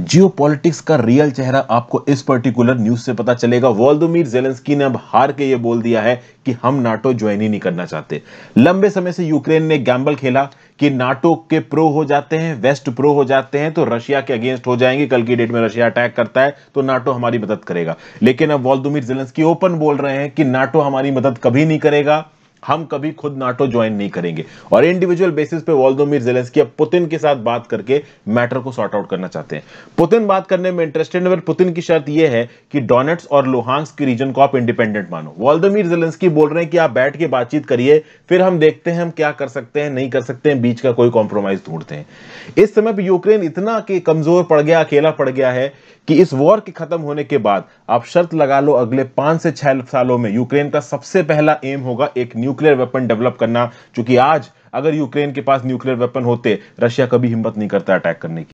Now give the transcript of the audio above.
geopolitics का real चेहरा आपको इस पर्टिकुलर न्यूज से पता चलेगा वोल्दोमीर जेलेंस्की ने अब हार के ये बोल दिया है कि हम नाटो ज्वाइन ही नहीं करना चाहते लंबे समय से यूक्रेन ने गैम्बल खेला कि नाटो के प्रो हो जाते हैं वेस्ट प्रो हो जाते हैं तो रशिया के अगेंस्ट हो जाएंगे कल की डेट में रशिया अटैक करता है तो नाटो हमारी मदद करेगा लेकिन अब वोल्दोमीर जेलेंस्की ओपन बोल रहे हैं कि नाटो हमारी मदद कभी नहीं करेगा हम कभी खुद नाटो ज्वाइन नहीं करेंगे और इंडिविजुअल बेसिस पे वॉल्दोमिर जेलेंस्की अब पुतिन के साथ बात करके मैटर को सॉर्ट आउट करना चाहते हैं पुतिन बात करने में इंटरेस्टेड है पुतिन की शर्त यह है कि डोनेट्स और लोहांग्स की रीजन को आप इंडिपेंडेंट मानो वॉल्दोमिर जेलेंस्की बोल रहे हैं कि आप बैठ के बातचीत करिए फिर हम देखते हैं हम क्या कर सकते हैं नहीं कर सकते हैं बीच का कोई कॉम्प्रोमाइज ढूंढते हैं इस समय पर यूक्रेन इतना कि कमजोर पड़ गया अकेला पड़ गया है कि इस वॉर के खत्म होने के बाद आप शर्त लगा लो अगले पांच से छह सालों में यूक्रेन का सबसे पहला एम होगा एक न्यू न्यूक्लियर वेपन डेवलप करना चूंकि आज अगर यूक्रेन के पास न्यूक्लियर वेपन होते रशिया कभी हिम्मत नहीं करता अटैक करने की